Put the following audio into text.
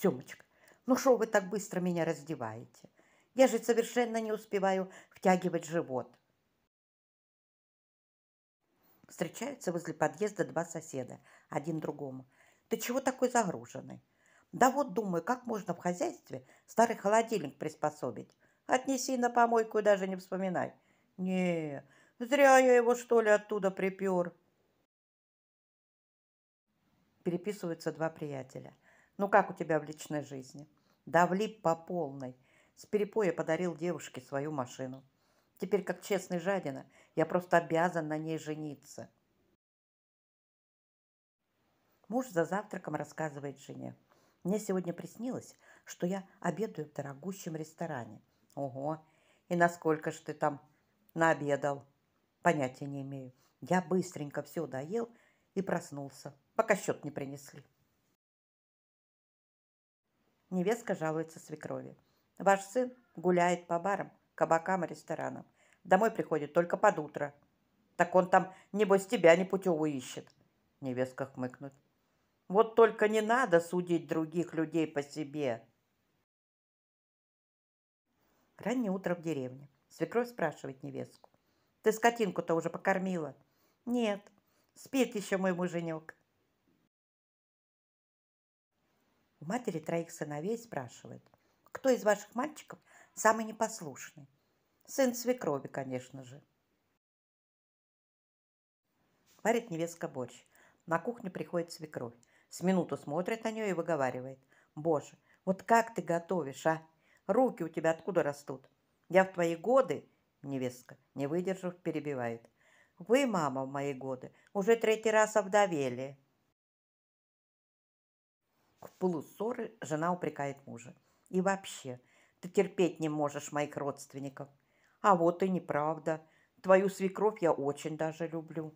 Семочка, ну что вы так быстро меня раздеваете? Я же совершенно не успеваю втягивать живот. Встречаются возле подъезда два соседа, один другому. Ты чего такой загруженный? Да вот думаю, как можно в хозяйстве старый холодильник приспособить. Отнеси на помойку и даже не вспоминай. Не, зря я его, что ли, оттуда припер. Переписываются два приятеля – ну как у тебя в личной жизни? Да влип по полной. С перепоя подарил девушке свою машину. Теперь, как честный жадина, я просто обязан на ней жениться. Муж за завтраком рассказывает жене. Мне сегодня приснилось, что я обедаю в дорогущем ресторане. Ого, и насколько ж ты там наобедал? Понятия не имею. Я быстренько все доел и проснулся, пока счет не принесли. Невестка жалуется свекрови. Ваш сын гуляет по барам, кабакам и ресторанам. Домой приходит только под утро. Так он там, небось, тебя непутевую ищет. Невестка хмыкнут. Вот только не надо судить других людей по себе. Раннее утро в деревне. Свекровь спрашивает невестку. Ты скотинку-то уже покормила? Нет, спит еще мой муженек. у матери троих сыновей спрашивает, кто из ваших мальчиков самый непослушный? Сын свекрови, конечно же. Варит невестка борщ. На кухню приходит свекровь. С минуту смотрит на нее и выговаривает. «Боже, вот как ты готовишь, а? Руки у тебя откуда растут? Я в твои годы...» Невестка, не выдержав, перебивает. «Вы, мама, в мои годы уже третий раз овдовели». В пылу жена упрекает мужа. И вообще, ты терпеть не можешь моих родственников. А вот и неправда. Твою свекровь я очень даже люблю.